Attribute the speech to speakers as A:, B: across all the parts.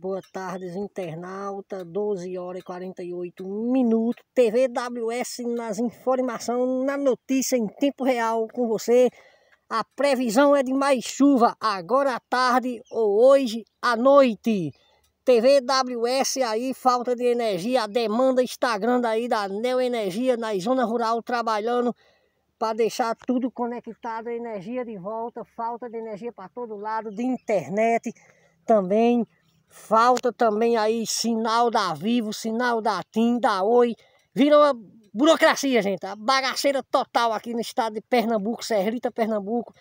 A: Boa tarde, internauta. 12 horas e 48 minutos. TVWS nas informações, na notícia em tempo real com você. A previsão é de mais chuva agora à tarde ou hoje à noite. TVWS aí, falta de energia, a demanda está grande aí da Neoenergia na zona rural trabalhando para deixar tudo conectado, energia de volta, falta de energia para todo lado, de internet também. Falta também aí sinal da Vivo, sinal da TIM, da Oi. Virou uma burocracia, gente. A bagaceira total aqui no estado de Pernambuco, Serrita, Pernambuco.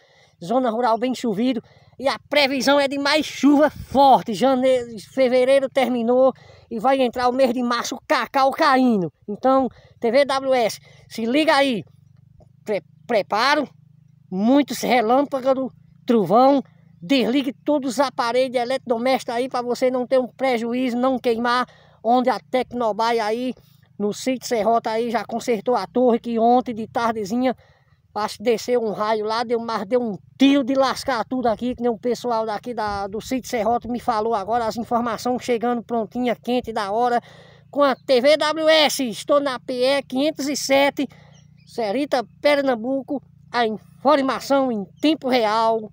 A: Zona rural bem chovido. E a previsão é de mais chuva forte. Janeiro, fevereiro terminou e vai entrar o mês de março cacau caindo. Então, TVWS, se liga aí. Pre preparo, muitos relâmpagos, trovão. Desligue todos os aparelhos eletrodomésticos aí para você não ter um prejuízo, não queimar. Onde a Tecnobai aí, no sítio Serrota aí, já consertou a torre que ontem de tardezinha desceu um raio lá, deu, mas deu um tiro de lascar tudo aqui, que nem o pessoal daqui da, do sítio Serrota me falou agora, as informações chegando prontinha, quente da hora, com a TVWS, estou na PE 507, Serita Pernambuco, a informação em tempo real,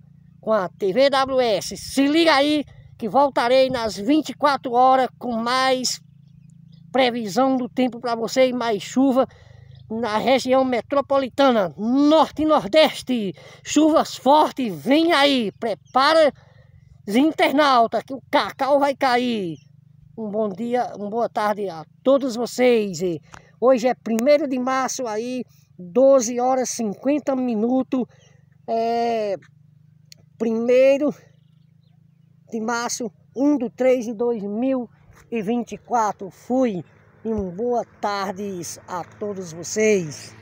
A: com a TVWS. Se liga aí que voltarei nas 24 horas com mais previsão do tempo para você e mais chuva na região metropolitana, norte e nordeste. Chuvas fortes, vem aí, prepara os internautas que o cacau vai cair. Um bom dia, uma boa tarde a todos vocês. Hoje é 1 de março aí, 12 horas 50 minutos. É, 1 de março, 1 de 3 de 2024. Fui e uma boa tarde a todos vocês.